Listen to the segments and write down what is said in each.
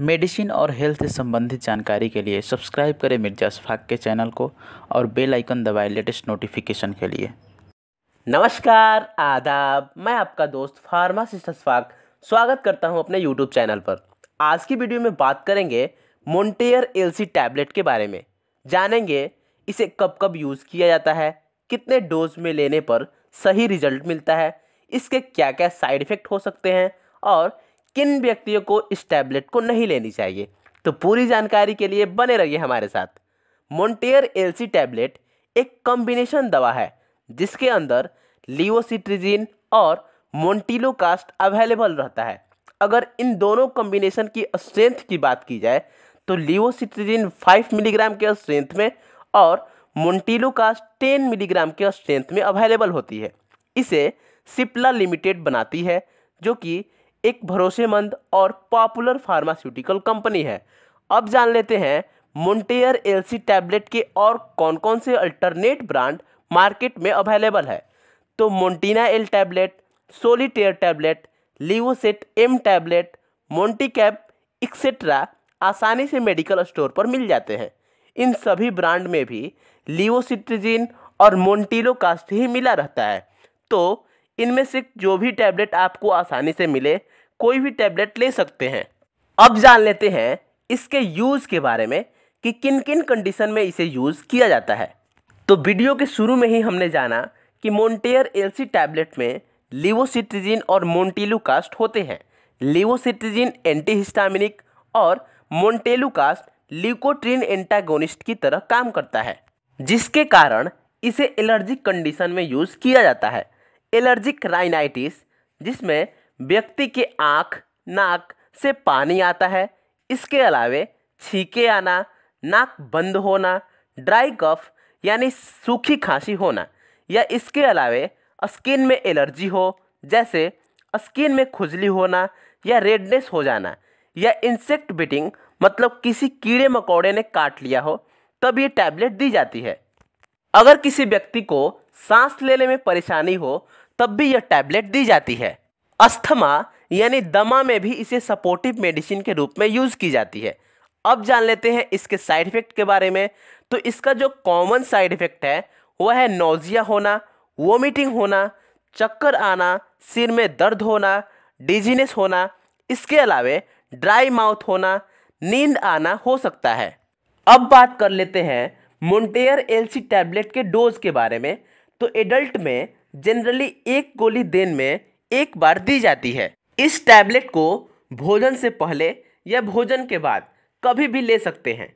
medicine और health से संबंधित जानकारी के लिए सब्सक्राइब करें मिर्जा शफाक के चैनल को और बेल आइकन दबाएं लेटेस्ट नोटिफिकेशन के लिए नमस्कार आदाब मैं आपका दोस्त फार्मासिस्ट अशफाक स्वागत करता हूं अपने यूट्यूब चैनल पर आज की वीडियो में बात करेंगे मोन्टेयर एलसी टैबलेट के बारे में जानेंगे इसे कब कब यूज़ किया जाता है कितने डोज में लेने पर सही रिजल्ट मिलता है इसके क्या क्या साइड इफ़ेक्ट हो सकते हैं और किन व्यक्तियों को इस टैबलेट को नहीं लेनी चाहिए तो पूरी जानकारी के लिए बने रहिए हमारे साथ मोन्टेयर एलसी टैबलेट एक कॉम्बिनेशन दवा है जिसके अंदर लियोसिट्रिजिन और मोन्टिलोकास्ट अवेलेबल रहता है अगर इन दोनों कॉम्बिनेशन की स्ट्रेंथ की बात की जाए तो लियोसिट्रिजिन 5 मिलीग्राम के स्ट्रेंथ में और मोन्टीलो कास्ट 10 मिलीग्राम के स्ट्रेंथ में अवेलेबल होती है इसे सिप्ला लिमिटेड बनाती है जो कि एक भरोसेमंद और पॉपुलर फार्मास्यूटिकल कंपनी है अब जान लेते हैं मोन्टेयर एलसी टैबलेट के और कौन कौन से अल्टरनेट ब्रांड मार्केट में अवेलेबल है तो Montina L tablet Solitaire tablet Levocet M tablet Monticope etcetera आसानी से मेडिकल स्टोर पर मिल जाते हैं इन सभी ब्रांड में भी लिवोसिट्रिजिन और मोन्टीलो ही मिला रहता है तो इनमें से जो भी टैबलेट आपको आसानी से मिले कोई भी टैबलेट ले सकते हैं अब जान लेते हैं इसके यूज़ के बारे में कि किन किन कंडीशन में इसे यूज़ किया जाता है तो वीडियो के शुरू में ही हमने जाना कि मोन्टेयर एलसी टैबलेट में लिवोसिट्रिजिन और मोन्टेलूकास्ट होते हैं लिवोसिट्रिजिन एंटीहिस्टामिनिक और मोन्टेलुकास्ट ल्यूकोट्रीन एंटागोनिस्ट की तरह काम करता है जिसके कारण इसे एलर्जिक कंडीशन में यूज़ किया जाता है एलर्जिक राइनाइटिस जिसमें व्यक्ति के आँख नाक से पानी आता है इसके अलावे छीके आना नाक बंद होना ड्राई कफ यानी सूखी खांसी होना या इसके अलावे स्किन में एलर्जी हो जैसे स्किन में खुजली होना या रेडनेस हो जाना या इंसेक्ट बिटिंग मतलब किसी कीड़े मकोड़े ने काट लिया हो तब ये टैबलेट दी जाती है अगर किसी व्यक्ति को सांस लेने में परेशानी हो तब भी यह टैबलेट दी जाती है अस्थमा यानी दमा में भी इसे सपोर्टिव मेडिसिन के रूप में यूज़ की जाती है अब जान लेते हैं इसके साइड इफ़ेक्ट के बारे में तो इसका जो कॉमन साइड इफ़ेक्ट है वह है नोज़िया होना वोमिटिंग होना चक्कर आना सिर में दर्द होना डिजीनेस होना इसके अलावे ड्राई माउथ होना नींद आना हो सकता है अब बात कर लेते हैं मोन्टेयर एलसी टैबलेट के डोज के बारे में तो एडल्ट में जनरली एक गोली दिन में एक बार दी जाती है इस टैबलेट को भोजन से पहले या भोजन के बाद कभी भी ले सकते हैं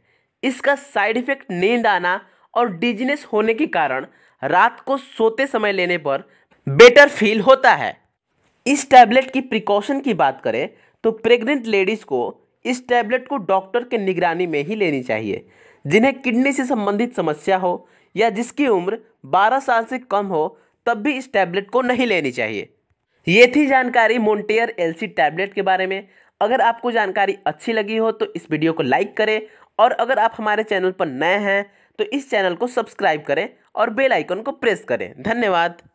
इसका साइड इफेक्ट नींद आना और डिजनेस होने के कारण रात को सोते समय लेने पर बेटर फील होता है इस टैबलेट की प्रिकॉशन की बात करें तो प्रेग्नेंट लेडीज़ को इस टैबलेट को डॉक्टर के निगरानी में ही लेनी चाहिए जिन्हें किडनी से संबंधित समस्या हो या जिसकी उम्र 12 साल से कम हो तब भी इस टैबलेट को नहीं लेनी चाहिए ये थी जानकारी मोन्टेयर एलसी टैबलेट के बारे में अगर आपको जानकारी अच्छी लगी हो तो इस वीडियो को लाइक करें और अगर आप हमारे चैनल पर नए हैं तो इस चैनल को सब्सक्राइब करें और बेल आइकन को प्रेस करें धन्यवाद